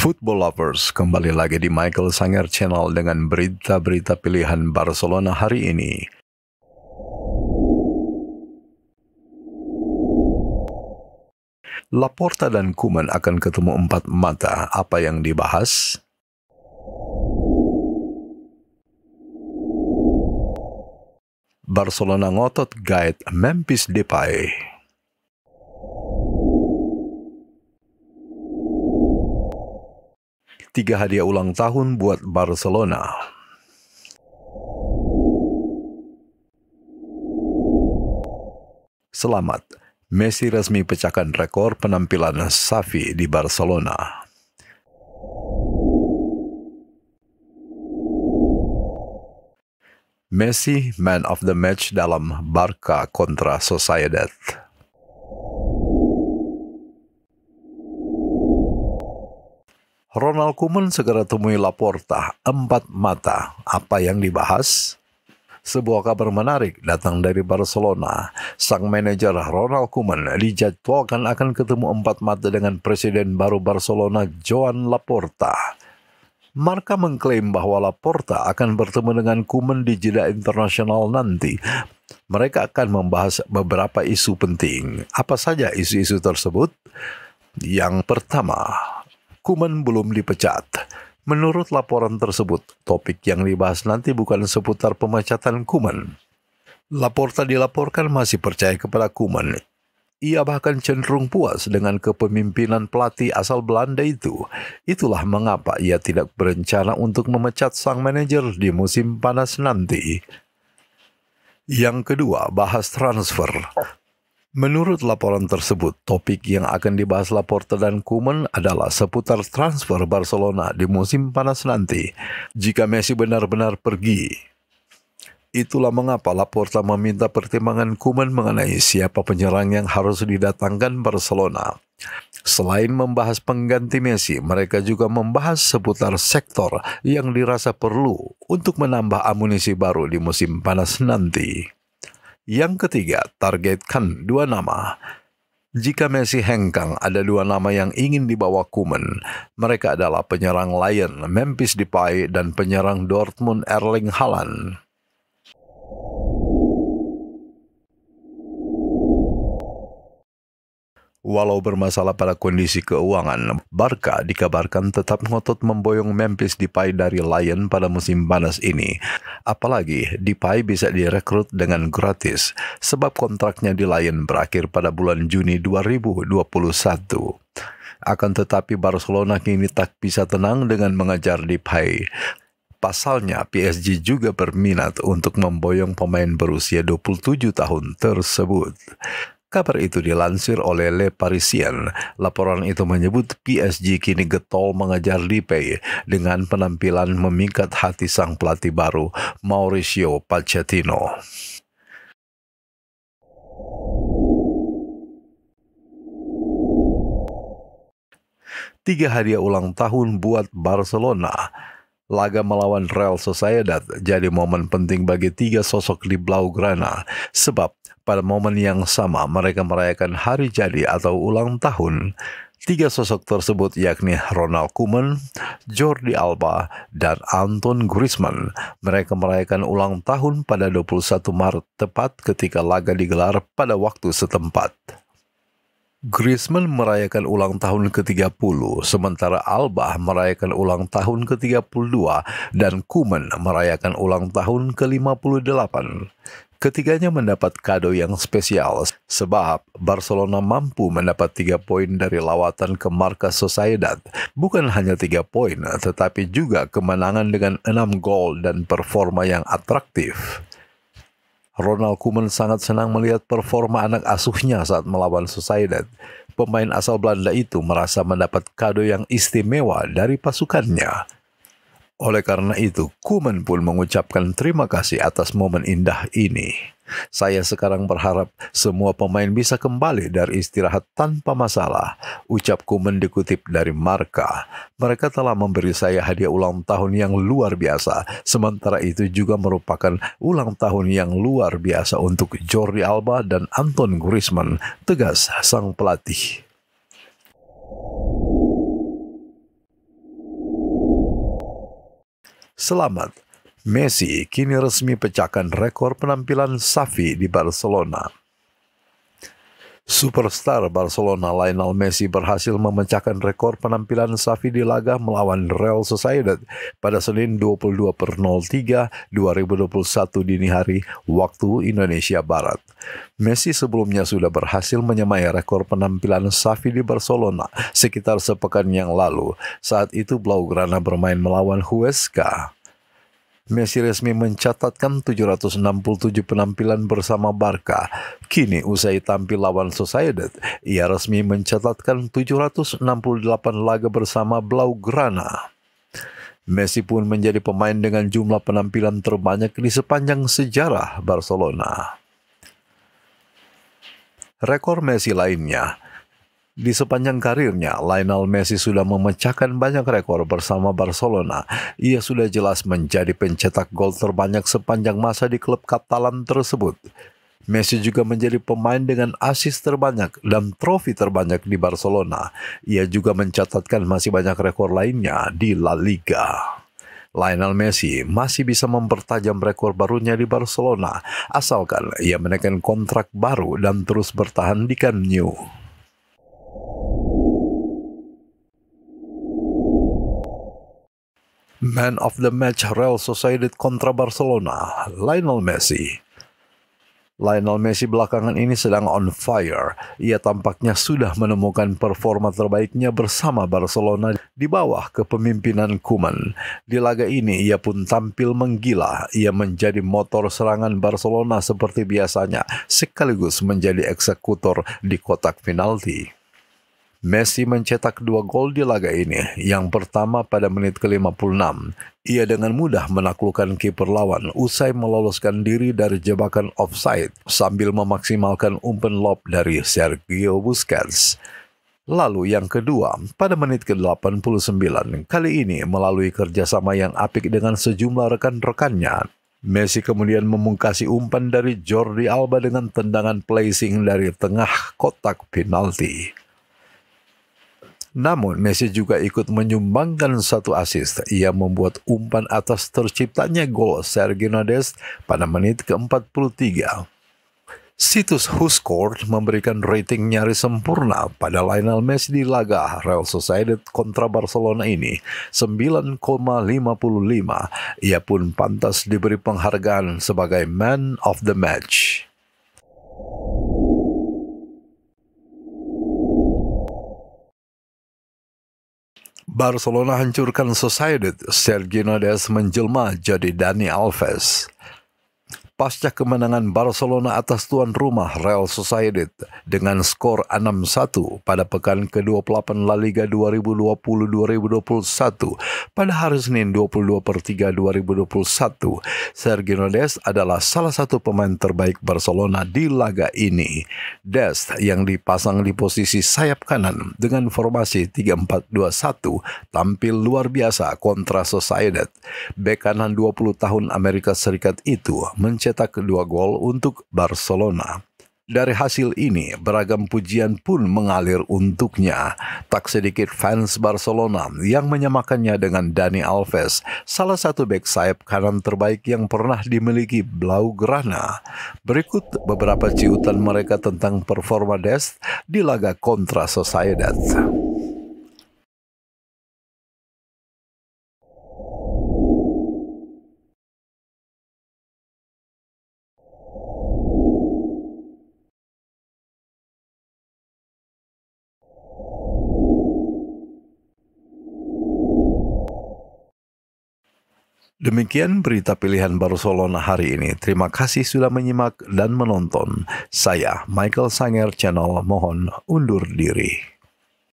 Football Lovers kembali lagi di Michael Sanger Channel dengan berita-berita pilihan Barcelona hari ini. Laporta dan Kuman akan ketemu empat mata, apa yang dibahas? Barcelona ngotot guide Memphis Depay. Tiga hadiah ulang tahun buat Barcelona. Selamat, Messi resmi pecahkan rekor penampilan Safi di Barcelona. Messi Man of the Match dalam Barca kontra Sociedad. Ronald Koeman segera temui Laporta, empat mata. Apa yang dibahas? Sebuah kabar menarik datang dari Barcelona. Sang manajer Ronald Koeman dijadwalkan akan ketemu empat mata dengan presiden baru Barcelona, Joan Laporta. Marka mengklaim bahwa Laporta akan bertemu dengan Koeman di jeda internasional nanti. Mereka akan membahas beberapa isu penting. Apa saja isu-isu tersebut? Yang pertama, Kuman belum dipecat. Menurut laporan tersebut, topik yang dibahas nanti bukan seputar pemecatan Kuman. Laporta dilaporkan masih percaya kepada Kuman. Ia bahkan cenderung puas dengan kepemimpinan pelatih asal Belanda itu. Itulah mengapa ia tidak berencana untuk memecat sang manajer di musim panas nanti. Yang kedua, bahas transfer. Menurut laporan tersebut, topik yang akan dibahas Laporta dan Kuman adalah seputar transfer Barcelona di musim panas nanti jika Messi benar-benar pergi. Itulah mengapa Laporta meminta pertimbangan Kuman mengenai siapa penyerang yang harus didatangkan Barcelona. Selain membahas pengganti Messi, mereka juga membahas seputar sektor yang dirasa perlu untuk menambah amunisi baru di musim panas nanti. Yang ketiga, targetkan dua nama. Jika Messi hengkang, ada dua nama yang ingin dibawa Kuman. Mereka adalah penyerang Lion, Memphis Depay, dan penyerang Dortmund Erling Haaland. Walau bermasalah pada kondisi keuangan, Barca dikabarkan tetap ngotot memboyong Memphis Depay dari Lyon pada musim panas ini. Apalagi Depay bisa direkrut dengan gratis sebab kontraknya di Lyon berakhir pada bulan Juni 2021. Akan tetapi Barcelona kini tak bisa tenang dengan mengejar Depay. Pasalnya PSG juga berminat untuk memboyong pemain berusia 27 tahun tersebut. Kabar itu dilansir oleh Le Parisien. Laporan itu menyebut PSG kini getol mengejar Lipei dengan penampilan memikat hati sang pelatih baru Mauricio Pochettino. Tiga hadiah ulang tahun buat Barcelona laga melawan Real Sociedad jadi momen penting bagi tiga sosok di Blaugrana sebab pada momen yang sama mereka merayakan hari jadi atau ulang tahun Tiga sosok tersebut yakni Ronald Koeman, Jordi Alba, dan Anton Griezmann. Mereka merayakan ulang tahun pada 21 Maret tepat ketika laga digelar pada waktu setempat. Griezmann merayakan ulang tahun ke-30, sementara Alba merayakan ulang tahun ke-32 dan Koeman merayakan ulang tahun ke-58. Ketiganya mendapat kado yang spesial sebab Barcelona mampu mendapat tiga poin dari lawatan ke markas Sociedad. Bukan hanya tiga poin, tetapi juga kemenangan dengan enam gol dan performa yang atraktif. Ronald Koeman sangat senang melihat performa anak asuhnya saat melawan Sociedad. Pemain asal Belanda itu merasa mendapat kado yang istimewa dari pasukannya. Oleh karena itu, Kuman pun mengucapkan terima kasih atas momen indah ini. Saya sekarang berharap semua pemain bisa kembali dari istirahat tanpa masalah. Ucap Kuman dikutip dari Marka. Mereka telah memberi saya hadiah ulang tahun yang luar biasa. Sementara itu juga merupakan ulang tahun yang luar biasa untuk Jordi Alba dan Anton Griezmann. Tegas sang pelatih. Selamat, Messi kini resmi pecahkan rekor penampilan Safi di Barcelona. Superstar Barcelona Lionel Messi berhasil memecahkan rekor penampilan Safi di laga melawan Real Sociedad pada Senin 22 per 03 2021 dini hari waktu Indonesia Barat. Messi sebelumnya sudah berhasil menyamai rekor penampilan Safi di Barcelona sekitar sepekan yang lalu. Saat itu Blaugrana bermain melawan Huesca. Messi resmi mencatatkan 767 penampilan bersama Barca. Kini usai tampil lawan Sociedad, ia resmi mencatatkan 768 laga bersama Blaugrana. Messi pun menjadi pemain dengan jumlah penampilan terbanyak di sepanjang sejarah Barcelona. Rekor Messi lainnya di sepanjang karirnya, Lionel Messi sudah memecahkan banyak rekor bersama Barcelona. Ia sudah jelas menjadi pencetak gol terbanyak sepanjang masa di klub Catalan tersebut. Messi juga menjadi pemain dengan asis terbanyak dan trofi terbanyak di Barcelona. Ia juga mencatatkan masih banyak rekor lainnya di La Liga. Lionel Messi masih bisa mempertajam rekor barunya di Barcelona, asalkan ia menekan kontrak baru dan terus bertahan di Camp Nou. Man of the match Real Sociedad kontra Barcelona, Lionel Messi. Lionel Messi belakangan ini sedang on fire. Ia tampaknya sudah menemukan performa terbaiknya bersama Barcelona di bawah kepemimpinan Kuman. Di laga ini ia pun tampil menggila. Ia menjadi motor serangan Barcelona seperti biasanya, sekaligus menjadi eksekutor di kotak penalti. Messi mencetak dua gol di laga ini. Yang pertama pada menit ke-56. Ia dengan mudah menaklukkan kiper lawan usai meloloskan diri dari jebakan offside sambil memaksimalkan umpan lob dari Sergio Busquets. Lalu yang kedua, pada menit ke-89, kali ini melalui kerjasama yang apik dengan sejumlah rekan-rekannya, Messi kemudian memungkasi umpan dari Jordi Alba dengan tendangan placing dari tengah kotak penalti. Namun, Messi juga ikut menyumbangkan satu assist. Ia membuat umpan atas terciptanya gol Sergio Nades pada menit ke-43. Situs WhoScored memberikan rating nyaris sempurna pada Lionel Messi di laga Real Sociedad kontra Barcelona ini, 9,55. Ia pun pantas diberi penghargaan sebagai Man of the Match. Barcelona hancurkan Sociedad, Sergio Des menjelma jadi Dani Alves pasca kemenangan Barcelona atas tuan rumah Real Sociedad dengan skor 6-1 pada pekan ke-28 La Liga 2020-2021 pada hari Senin 22 per 3 2021. Sergio Des adalah salah satu pemain terbaik Barcelona di laga ini. Des yang dipasang di posisi sayap kanan dengan formasi 3-4-2-1 tampil luar biasa kontra Sociedad. Bek kanan 20 tahun Amerika Serikat itu mencetak mencetak dua gol untuk Barcelona. Dari hasil ini, beragam pujian pun mengalir untuknya. Tak sedikit fans Barcelona yang menyamakannya dengan Dani Alves, salah satu back sayap kanan terbaik yang pernah dimiliki Blaugrana. Berikut beberapa ciutan mereka tentang performa Dest di laga kontra Sociedad. Demikian berita pilihan Barcelona hari ini. Terima kasih sudah menyimak dan menonton. Saya Michael Sanger Channel mohon undur diri.